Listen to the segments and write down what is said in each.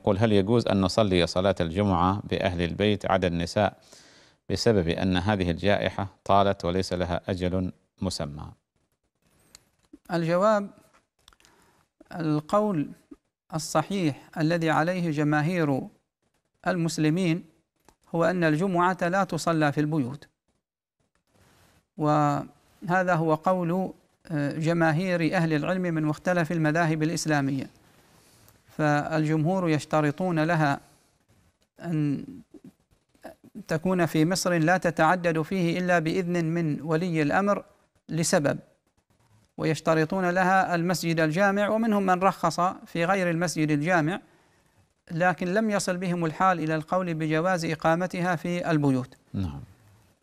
يقول هل يجوز أن نصلي صلاة الجمعة بأهل البيت عدا النساء بسبب أن هذه الجائحة طالت وليس لها أجل مسمى الجواب القول الصحيح الذي عليه جماهير المسلمين هو أن الجمعة لا تصلى في البيوت وهذا هو قول آه، جماهير أهل العلم من مختلف المذاهب الإسلامية فالجمهور يشترطون لها أن تكون في مصر لا تتعدد فيه إلا بإذن من ولي الأمر لسبب ويشترطون لها المسجد الجامع ومنهم من رخص في غير المسجد الجامع لكن لم يصل بهم الحال إلى القول بجواز إقامتها في البيوت نعم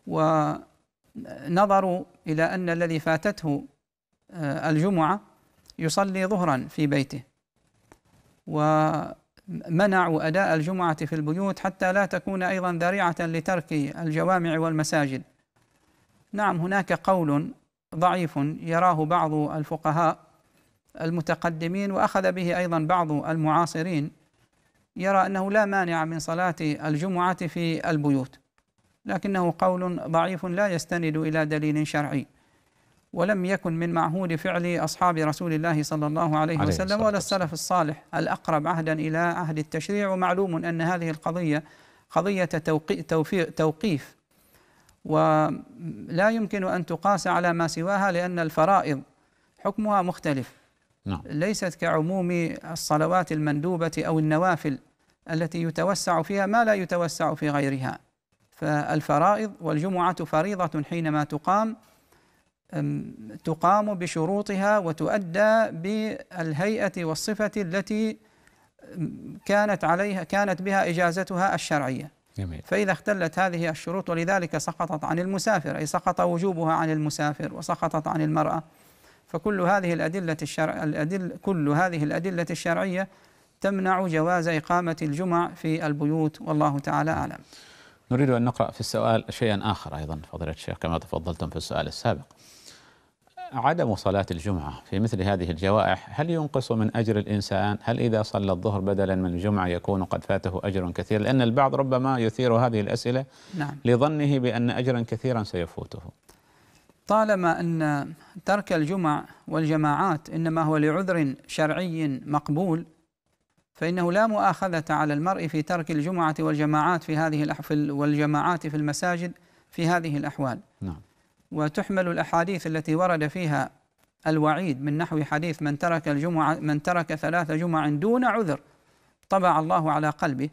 ونظروا إلى أن الذي فاتته آه، الجمعة يصلي ظهرا في بيته ومنعوا أداء الجمعة في البيوت حتى لا تكون أيضا ذريعة لترك الجوامع والمساجد نعم هناك قول ضعيف يراه بعض الفقهاء المتقدمين وأخذ به أيضا بعض المعاصرين يرى أنه لا مانع من صلاة الجمعة في البيوت لكنه قول ضعيف لا يستند إلى دليل شرعي ولم يكن من معهود فعل أصحاب رسول الله صلى الله عليه, عليه وسلم ولا السلف الصالح الأقرب عهدا إلى عهد التشريع ومعلوم أن هذه القضية قضية توقيف ولا يمكن أن تقاس على ما سواها لأن الفرائض حكمها مختلف نعم. ليست كعموم الصلوات المندوبة أو النوافل التي يتوسع فيها ما لا يتوسع في غيرها فالفرائض والجمعة فريضة حينما تقام تقام بشروطها وتؤدى بالهيئة والصفة التي كانت عليها كانت بها إجازتها الشرعية جميل. فإذا اختلت هذه الشروط ولذلك سقطت عن المسافر أي سقط وجوبها عن المسافر وسقطت عن المرأة فكل هذه الأدلة الشرع الأدل كل هذه الأدلة الشرعية تمنع جواز إقامة الجمع في البيوت والله تعالى أعلم نريد أن نقرأ في السؤال شيئا آخر أيضا فضيلة الشيخ كما تفضلتم في السؤال السابق عدم صلاة الجمعة في مثل هذه الجوائح هل ينقص من أجر الإنسان؟ هل إذا صلى الظهر بدلا من الجمعة يكون قد فاته أجر كثير؟ لأن البعض ربما يثير هذه الأسئلة نعم. لظنه بأن أجرا كثيرا سيفوته طالما أن ترك الجمع والجماعات إنما هو لعذر شرعي مقبول فإنه لا مؤاخذة على المرء في ترك الجمعة والجماعات في هذه والجماعات في المساجد في هذه الأحوال نعم وتحمل الأحاديث التي ورد فيها الوعيد من نحو حديث من ترك الجمعة من ترك ثلاث جمع دون عذر طبع الله على قلبه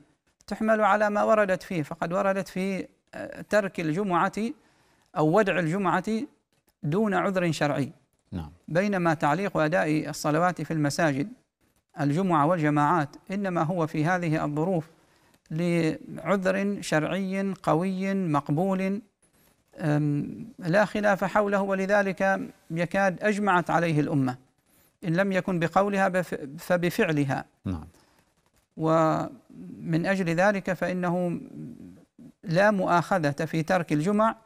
تحمل على ما وردت فيه فقد وردت في آه، ترك الجمعة أو ودع الجمعة دون عذر شرعي نعم. بينما تعليق أداء الصلوات في المساجد الجمعة والجماعات إنما هو في هذه الظروف لعذر شرعي قوي مقبول لا خلاف حوله ولذلك يكاد أجمعت عليه الأمة إن لم يكن بقولها فبفعلها نعم ومن أجل ذلك فإنه لا مؤاخذة في ترك الجمع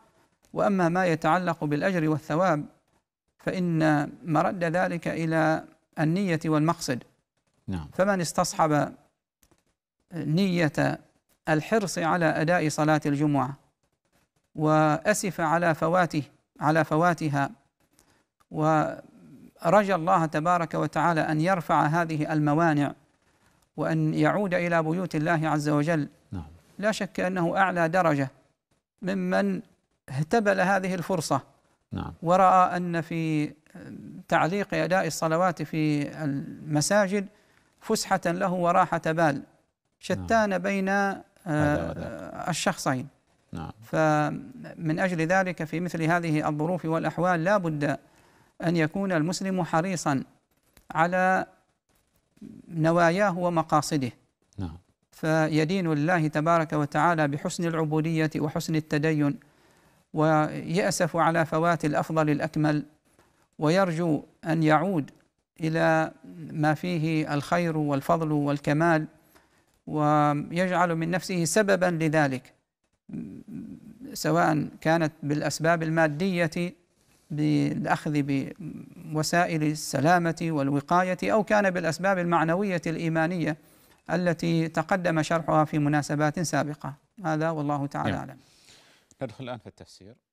وأما ما يتعلق بالأجر والثواب فإن مرد ذلك إلى النية والمقصد نعم. فمن استصحب نية الحرص على أداء صلاة الجمعة وأسف على فواته على فواتها ورجى الله تبارك وتعالى أن يرفع هذه الموانع وأن يعود إلى بيوت الله عز وجل نعم. لا شك أنه أعلى درجة ممن اهتبل هذه الفرصة نعم. ورأى أن في تعليق أداء الصلوات في المساجد فسحة له وراحة بال نعم. شتان بين آه، الشخصين نعم. فمن أجل ذلك في مثل هذه الظروف والأحوال لا بد أن يكون المسلم حريصا على نواياه ومقاصده نعم. فيدين الله تبارك وتعالى بحسن العبودية وحسن التدين ويأسف على فوات الأفضل الأكمل ويرجو أن يعود إلى ما فيه الخير والفضل والكمال ويجعل من نفسه سببا لذلك سواء كانت بالأسباب المادية بالأخذ بوسائل السلامة والوقاية أو كان بالأسباب المعنوية الإيمانية التي تقدم شرحها في مناسبات سابقة هذا والله تعالى نعم. أعلم ندخل الآن في التفسير